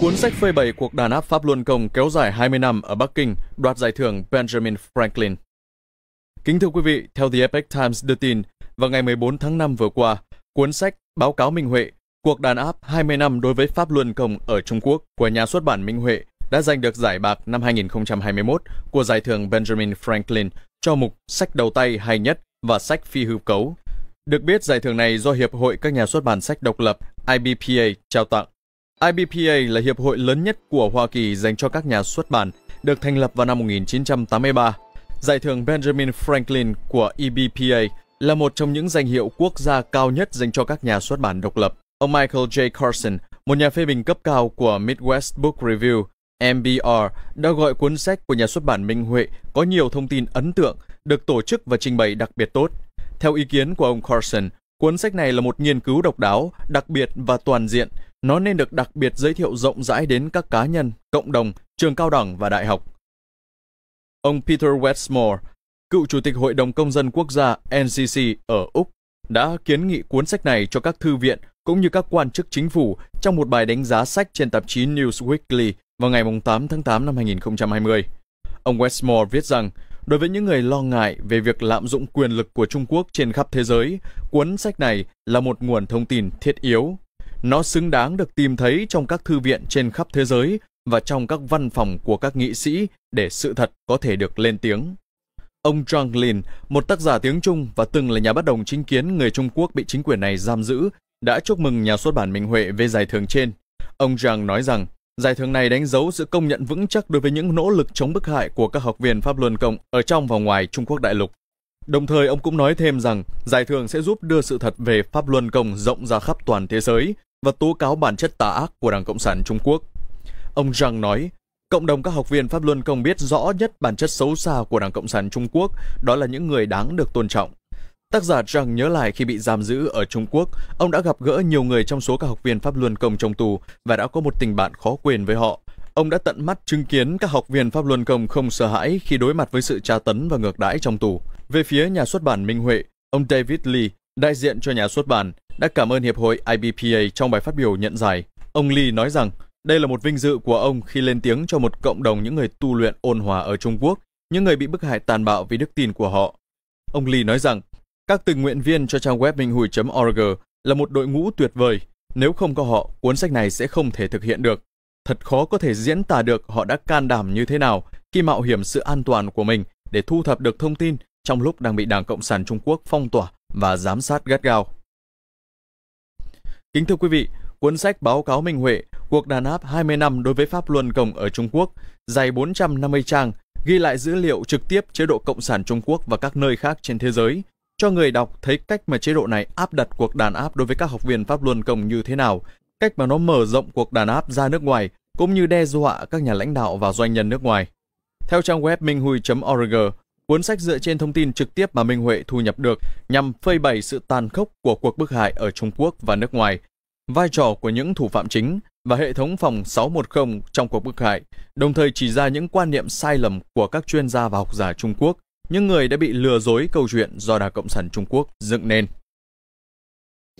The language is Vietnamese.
Cuốn sách phê bày cuộc đàn áp Pháp Luân Công kéo dài 20 năm ở Bắc Kinh đoạt giải thưởng Benjamin Franklin. Kính thưa quý vị, theo The Epoch Times đưa tin, vào ngày 14 tháng 5 vừa qua, cuốn sách Báo cáo Minh Huệ, cuộc đàn áp 20 năm đối với Pháp Luân Công ở Trung Quốc của nhà xuất bản Minh Huệ đã giành được giải bạc năm 2021 của giải thưởng Benjamin Franklin cho mục sách đầu tay hay nhất và sách phi hư cấu. Được biết, giải thưởng này do Hiệp hội các nhà xuất bản sách độc lập IBPA trao tặng IBPA là hiệp hội lớn nhất của Hoa Kỳ dành cho các nhà xuất bản, được thành lập vào năm 1983. Giải thưởng Benjamin Franklin của IBPA là một trong những danh hiệu quốc gia cao nhất dành cho các nhà xuất bản độc lập. Ông Michael J. Carson, một nhà phê bình cấp cao của Midwest Book Review, MBR, đã gọi cuốn sách của nhà xuất bản Minh Huệ có nhiều thông tin ấn tượng, được tổ chức và trình bày đặc biệt tốt. Theo ý kiến của ông Carson, cuốn sách này là một nghiên cứu độc đáo, đặc biệt và toàn diện – nó nên được đặc biệt giới thiệu rộng rãi đến các cá nhân, cộng đồng, trường cao đẳng và đại học. Ông Peter Westmore, cựu chủ tịch Hội đồng Công dân Quốc gia NCC ở Úc, đã kiến nghị cuốn sách này cho các thư viện cũng như các quan chức chính phủ trong một bài đánh giá sách trên tạp chí News Weekly vào ngày 8 tháng 8 năm 2020. Ông Westmore viết rằng, đối với những người lo ngại về việc lạm dụng quyền lực của Trung Quốc trên khắp thế giới, cuốn sách này là một nguồn thông tin thiết yếu nó xứng đáng được tìm thấy trong các thư viện trên khắp thế giới và trong các văn phòng của các nghị sĩ để sự thật có thể được lên tiếng. Ông Zhang Lin, một tác giả tiếng Trung và từng là nhà bất đồng chính kiến người Trung Quốc bị chính quyền này giam giữ, đã chúc mừng nhà xuất bản Minh Huệ về giải thưởng trên. Ông Zhang nói rằng, giải thưởng này đánh dấu sự công nhận vững chắc đối với những nỗ lực chống bức hại của các học viên pháp luân cộng ở trong và ngoài Trung Quốc đại lục. Đồng thời ông cũng nói thêm rằng giải thưởng sẽ giúp đưa sự thật về pháp luân công rộng ra khắp toàn thế giới và tố cáo bản chất tà ác của Đảng Cộng sản Trung Quốc. Ông Zhang nói, cộng đồng các học viên pháp luân công biết rõ nhất bản chất xấu xa của Đảng Cộng sản Trung Quốc, đó là những người đáng được tôn trọng. Tác giả Zhang nhớ lại khi bị giam giữ ở Trung Quốc, ông đã gặp gỡ nhiều người trong số các học viên pháp luân công trong tù và đã có một tình bạn khó quên với họ. Ông đã tận mắt chứng kiến các học viên Pháp Luân Công không sợ hãi khi đối mặt với sự tra tấn và ngược đãi trong tù. Về phía nhà xuất bản Minh Huệ, ông David Lee, đại diện cho nhà xuất bản, đã cảm ơn Hiệp hội IBPA trong bài phát biểu nhận giải. Ông Lee nói rằng đây là một vinh dự của ông khi lên tiếng cho một cộng đồng những người tu luyện ôn hòa ở Trung Quốc, những người bị bức hại tàn bạo vì đức tin của họ. Ông Lee nói rằng các tình nguyện viên cho trang web minhhui.org là một đội ngũ tuyệt vời. Nếu không có họ, cuốn sách này sẽ không thể thực hiện được. Thật khó có thể diễn tả được họ đã can đảm như thế nào khi mạo hiểm sự an toàn của mình để thu thập được thông tin trong lúc đang bị Đảng Cộng sản Trung Quốc phong tỏa và giám sát gắt gao. Kính thưa quý vị, cuốn sách báo cáo Minh Huệ, cuộc đàn áp 20 năm đối với Pháp Luân Công ở Trung Quốc, dài 450 trang, ghi lại dữ liệu trực tiếp chế độ Cộng sản Trung Quốc và các nơi khác trên thế giới, cho người đọc thấy cách mà chế độ này áp đặt cuộc đàn áp đối với các học viên Pháp Luân Công như thế nào, cách mà nó mở rộng cuộc đàn áp ra nước ngoài, cũng như đe dọa các nhà lãnh đạo và doanh nhân nước ngoài. Theo trang web minhhui.org, cuốn sách dựa trên thông tin trực tiếp mà Minh Huệ thu nhập được nhằm phơi bày sự tàn khốc của cuộc bức hại ở Trung Quốc và nước ngoài, vai trò của những thủ phạm chính và hệ thống phòng 610 trong cuộc bức hại, đồng thời chỉ ra những quan niệm sai lầm của các chuyên gia và học giả Trung Quốc, những người đã bị lừa dối câu chuyện do Đảng Cộng sản Trung Quốc dựng nên.